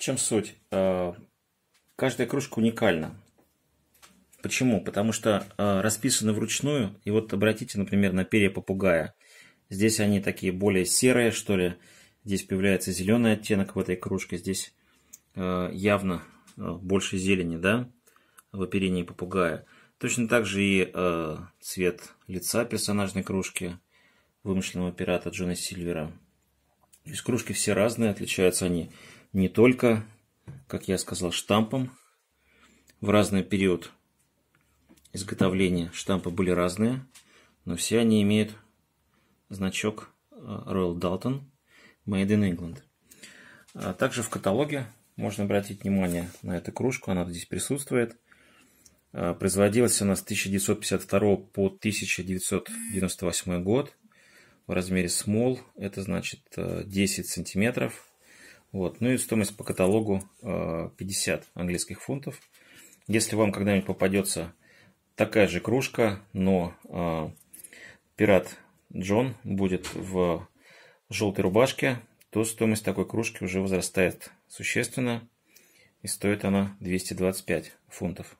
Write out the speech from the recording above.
чем суть? Э, каждая кружка уникальна. Почему? Потому что э, расписаны вручную. И вот обратите, например, на перья попугая. Здесь они такие более серые, что ли. Здесь появляется зеленый оттенок в этой кружке. Здесь э, явно больше зелени, да, в оперении попугая. Точно так же и цвет лица персонажной кружки вымышленного пирата Джона Сильвера. То есть кружки все разные, отличаются они не только, как я сказал, штампом. В разный период изготовления штампы были разные, но все они имеют значок э, Royal Dalton Made in England. А также в каталоге можно обратить внимание на эту кружку, она здесь присутствует. Э, производилась она с 1952 по 1998 год в размере small, это значит 10 э, сантиметров – вот. Ну и стоимость по каталогу 50 э, английских фунтов. Если вам когда-нибудь попадется такая же кружка, но э, пират Джон будет в желтой рубашке, то стоимость такой кружки уже возрастает существенно, и стоит она 225 фунтов.